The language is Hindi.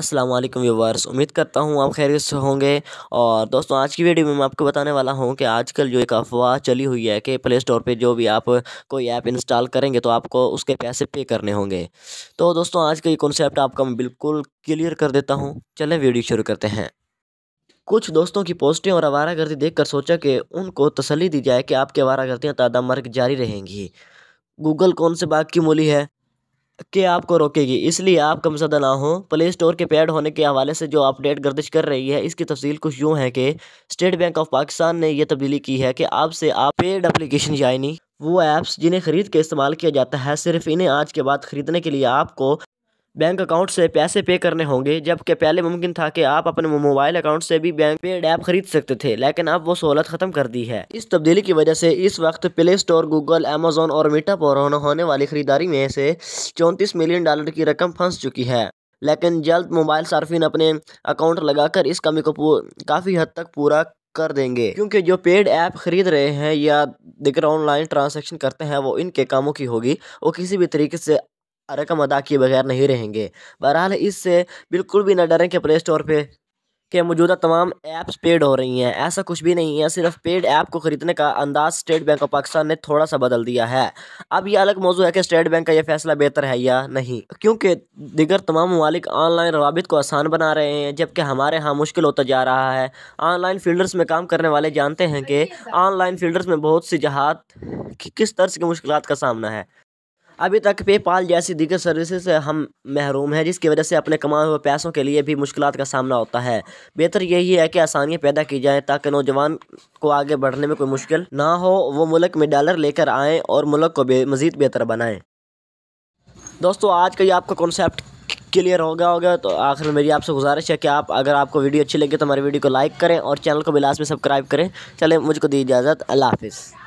अस्सलाम वालेकुम व्यूवर्स उम्मीद करता हूँ आप खैरियत से होंगे और दोस्तों आज की वीडियो में मैं आपको बताने वाला हूँ कि आजकल जो एक अफवाह चली हुई है कि प्ले स्टोर पर जो भी आप कोई ऐप इंस्टॉल करेंगे तो आपको उसके पैसे पे करने होंगे तो दोस्तों आज का ये कॉन्सेप्ट आपका मैं बिल्कुल क्लियर कर देता हूँ चलें वीडियो शुरू करते हैं कुछ दोस्तों की पोस्टें और आवारागर्दी देखकर सोचा कि उनको तसली दी जाए कि आपकी आवारागर्दियाँ मर्ग जारी रहेंगी गूगल कौन से बाग की मूली है के आपको रोकेगी इसलिए आप कमसदा ना हो प्ले स्टोर के पैड होने के हवाले से जो अपडेट गर्दिश कर रही है इसकी तफसील कुछ यूँ है कि स्टेट बैंक ऑफ पाकिस्तान ने यह तब्दीली की है कि आपसे आप पेड अप्लीकेशन यानी वो ऐप्स जिन्हें ख़रीद के इस्तेमाल किया जाता है सिर्फ इन्हें आज के बाद ख़रीदने के लिए आपको बैंक अकाउंट से पैसे पे करने होंगे जबकि पहले मुमकिन था कि आप अपने मोबाइल अकाउंट से भी बैंक पेड ऐप खरीद सकते थे लेकिन अब वो सहूलत खत्म कर दी है इस तब्दीली की वजह से इस वक्त प्ले स्टोर गूगल अमेजोन और मीटा पर होने वाली खरीदारी में से चौंतीस मिलियन डॉलर की रकम फंस चुकी है लेकिन जल्द मोबाइल सार्फिन अपने अकाउंट लगाकर इस कमी को काफ़ी हद तक पूरा कर देंगे क्योंकि जो पेड ऐप खरीद रहे हैं या दिगर ऑनलाइन ट्रांसैक्शन करते हैं वो इनके कामों की होगी वो किसी भी तरीके से रकम अदा किए बगैर नहीं रहेंगे बहरहाल इससे बिल्कुल भी ना डरें कि प्ले स्टोर पर के मौजूदा तमाम ऐप्स पेड हो रही हैं ऐसा कुछ भी नहीं है सिर्फ पेड ऐप को ख़रीदने का अंदाज स्टेट बैंक ऑफ पाकिस्तान ने थोड़ा सा बदल दिया है अब यह अलग मौजू है कि स्टेट बैंक का यह फैसला बेहतर है या नहीं क्योंकि दिगर तमाम ममालिक ऑनलाइन रवाबित को आसान बना रहे हैं जबकि हमारे यहाँ मुश्किल होता जा रहा है ऑनलाइन फील्डर्स में काम करने वाले जानते हैं कि ऑनलाइन फील्डर्स में बहुत सी जहात किस तरह की मुश्किल का सामना है अभी तक पेपाल जैसी दिग्गज सर्विसेज से हम महरूम हैं जिसकी वजह से अपने कमाए हुए पैसों के लिए भी मुश्किल का सामना होता है बेहतर यही है कि आसानियाँ पैदा की जाएँ ताकि नौजवान को आगे बढ़ने में कोई मुश्किल ना हो वो मुल्क में डॉलर लेकर आएँ और मुल्क को बे, मज़ीद बेहतर बनाएँ दोस्तों आज का ये आपका कॉन्सेप्ट क्लियर हो गया होगा तो आखिर मेरी आपसे गुजारिश है कि आप अगर आपको वीडियो अच्छी लगी तो हमारी वीडियो को लाइक करें और चैनल को बिलास में सब्सक्राइब करें चलें मुझको दी इजाज़त अल्लाह हाफिज़